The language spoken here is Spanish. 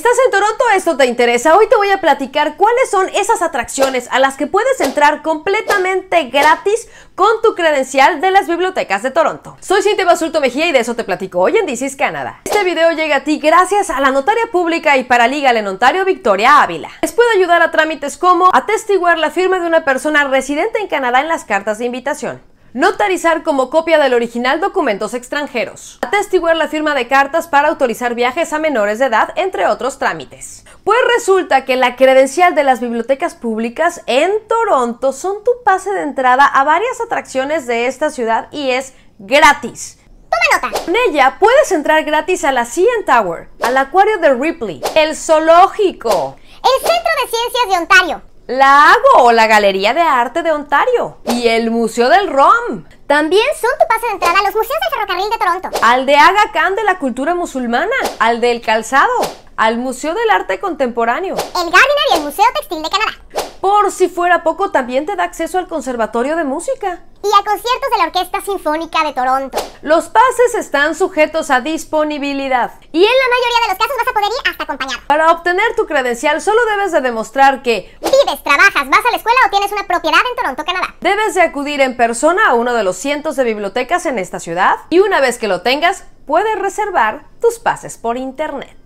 ¿Estás en Toronto? Esto te interesa. Hoy te voy a platicar cuáles son esas atracciones a las que puedes entrar completamente gratis con tu credencial de las bibliotecas de Toronto. Soy Cintia Basulto Mejía y de eso te platico hoy en This Canadá. Este video llega a ti gracias a la notaria pública y paralegal en Ontario Victoria Ávila. Les puedo ayudar a trámites como atestiguar la firma de una persona residente en Canadá en las cartas de invitación Notarizar como copia del original documentos extranjeros. Atestiguar la firma de cartas para autorizar viajes a menores de edad, entre otros trámites. Pues resulta que la credencial de las bibliotecas públicas en Toronto son tu pase de entrada a varias atracciones de esta ciudad y es gratis. Toma nota. Con ella puedes entrar gratis a la CN Tower, al acuario de Ripley, el zoológico, el Centro de Ciencias de Ontario, la AGO o la Galería de Arte de Ontario y el Museo del ROM. También son tu paso de entrada a los museos del ferrocarril de Toronto. Al de Aga de la cultura musulmana, al del calzado, al Museo del Arte Contemporáneo, el Gardiner y el Museo Textil de Canadá. Por si fuera poco, también te da acceso al Conservatorio de Música. Y a conciertos de la Orquesta Sinfónica de Toronto. Los pases están sujetos a disponibilidad. Y en la mayoría de los casos vas a poder ir hasta acompañar Para obtener tu credencial solo debes de demostrar que vives, trabajas, vas a la escuela o tienes una propiedad en Toronto, Canadá. Debes de acudir en persona a uno de los cientos de bibliotecas en esta ciudad y una vez que lo tengas, puedes reservar tus pases por internet.